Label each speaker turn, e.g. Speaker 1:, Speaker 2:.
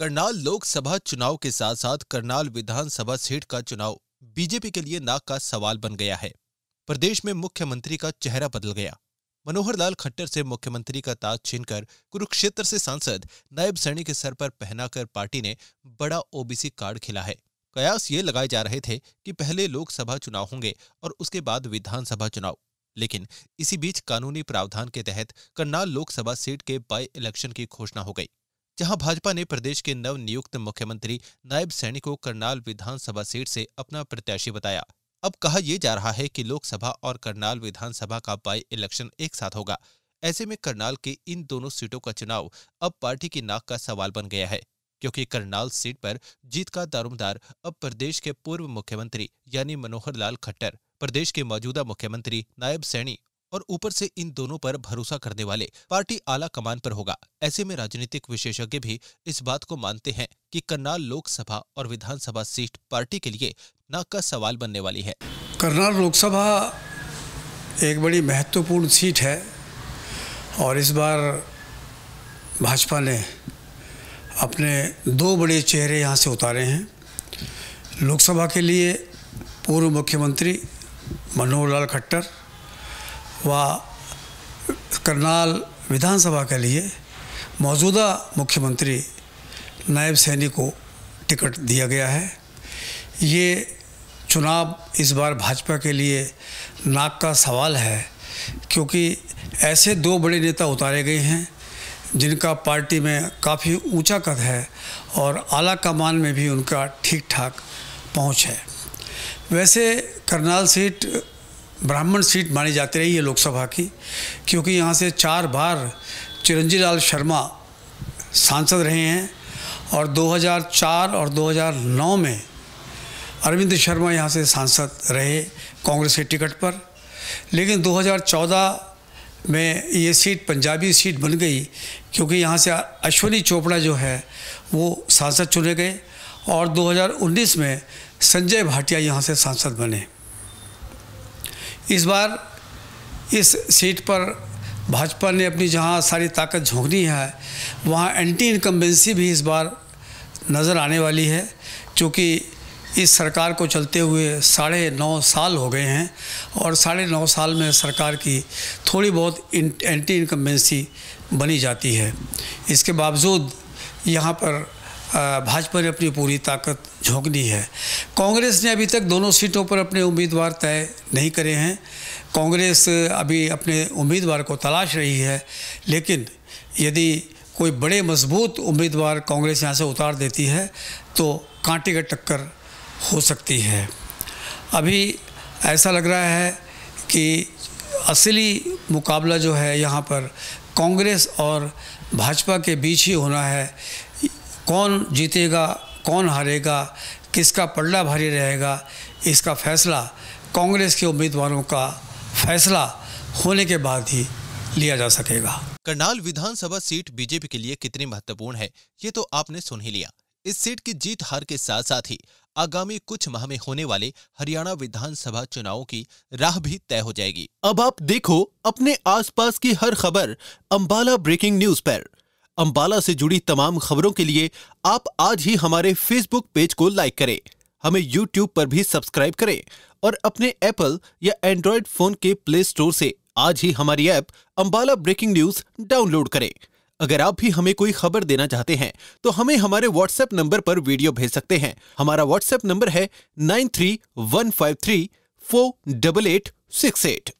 Speaker 1: करनाल लोकसभा चुनाव के साथ साथ करनाल विधानसभा सीट का चुनाव बीजेपी के लिए नाक का सवाल बन गया है प्रदेश में मुख्यमंत्री का चेहरा बदल गया मनोहर लाल खट्टर से मुख्यमंत्री का ताज छीनकर कुरुक्षेत्र से सांसद नायब सैनी के सर पर पहनाकर पार्टी ने बड़ा ओबीसी कार्ड खिला है कयास ये लगाए जा रहे थे कि पहले लोकसभा चुनाव होंगे और उसके बाद विधानसभा चुनाव लेकिन इसी बीच कानूनी प्रावधान के तहत करनाल लोकसभा सीट के बाई इलेक्शन की घोषणा हो गई जहां भाजपा ने प्रदेश के नव नियुक्त मुख्यमंत्री नायब सैनी को करनाल विधानसभा सीट से अपना प्रत्याशी बताया अब कहा यह जा रहा है कि लोकसभा और करनाल विधानसभा का बाई इलेक्शन एक साथ होगा ऐसे में करनाल के इन दोनों सीटों का चुनाव अब पार्टी की नाक का सवाल बन गया है क्योंकि करनाल सीट पर जीत का दारोमदार अब प्रदेश के पूर्व मुख्यमंत्री यानी मनोहर लाल खट्टर प्रदेश के मौजूदा मुख्यमंत्री नायब सैनी और ऊपर से इन दोनों पर भरोसा करने वाले पार्टी आला कमान पर होगा ऐसे में राजनीतिक विशेषज्ञ भी इस बात को मानते हैं कि करनाल लोकसभा और विधानसभा सीट पार्टी के लिए नाक का सवाल बनने वाली है
Speaker 2: करनाल लोकसभा एक बड़ी महत्वपूर्ण सीट है और इस बार भाजपा ने अपने दो बड़े चेहरे यहाँ से उतारे हैं लोकसभा के लिए पूर्व मुख्यमंत्री मनोहर लाल खट्टर व करनाल विधानसभा के लिए मौजूदा मुख्यमंत्री नायब सैनी को टिकट दिया गया है ये चुनाव इस बार भाजपा के लिए नाक का सवाल है क्योंकि ऐसे दो बड़े नेता उतारे गए हैं जिनका पार्टी में काफ़ी ऊंचा कद है और आला कमान में भी उनका ठीक ठाक पहुंच है वैसे करनाल सीट ब्राह्मण सीट मानी जाती रही है लोकसभा की क्योंकि यहाँ से चार बार चिरंजी लाल शर्मा सांसद रहे हैं और 2004 और 2009 में अरविंद शर्मा यहाँ से सांसद रहे कांग्रेस के टिकट पर लेकिन 2014 में ये सीट पंजाबी सीट बन गई क्योंकि यहाँ से अश्वनी चोपड़ा जो है वो सांसद चुने गए और 2019 में संजय भाटिया यहाँ से सांसद बने इस बार इस सीट पर भाजपा ने अपनी जहां सारी ताकत झोंकनी है वहां एंटी इनकम्बेंसी भी इस बार नज़र आने वाली है क्योंकि इस सरकार को चलते हुए साढ़े नौ साल हो गए हैं और साढ़े नौ साल में सरकार की थोड़ी बहुत एंटी इनकम्बेंसी बनी जाती है इसके बावजूद यहाँ पर भाजपा ने अपनी पूरी ताकत झोंकनी है कांग्रेस ने अभी तक दोनों सीटों पर अपने उम्मीदवार तय नहीं करे हैं कांग्रेस अभी अपने उम्मीदवार को तलाश रही है लेकिन यदि कोई बड़े मजबूत उम्मीदवार कांग्रेस यहाँ से उतार देती है तो कांटे का टक्कर हो सकती है अभी ऐसा लग रहा है कि असली मुकाबला जो है यहाँ पर कांग्रेस और भाजपा के बीच ही होना है कौन जीतेगा कौन हारेगा किसका पल्ला भारी रहेगा इसका फैसला कांग्रेस के उम्मीदवारों का फैसला होने के बाद ही लिया जा सकेगा
Speaker 1: करनाल विधानसभा सीट बीजेपी के लिए कितनी महत्वपूर्ण है ये तो आपने सुन ही लिया इस सीट की जीत हार के साथ साथ ही आगामी कुछ माह में होने वाले हरियाणा विधानसभा चुनावों की राह भी तय हो जाएगी अब आप देखो अपने आसपास की हर खबर अंबाला ब्रेकिंग न्यूज पर अम्बाला से जुड़ी तमाम खबरों के लिए आप आज ही हमारे फेसबुक पेज को लाइक करें हमें यूट्यूब पर भी सब्सक्राइब करें और अपने एप्पल या एंड्रॉयड फोन के प्ले स्टोर से आज ही हमारी app Ambala breaking news download करें अगर आप भी हमें कोई खबर देना चाहते हैं तो हमें हमारे व्हाट्सएप नंबर पर वीडियो भेज सकते हैं हमारा व्हाट्सएप नंबर है nine three one five three four double eight six eight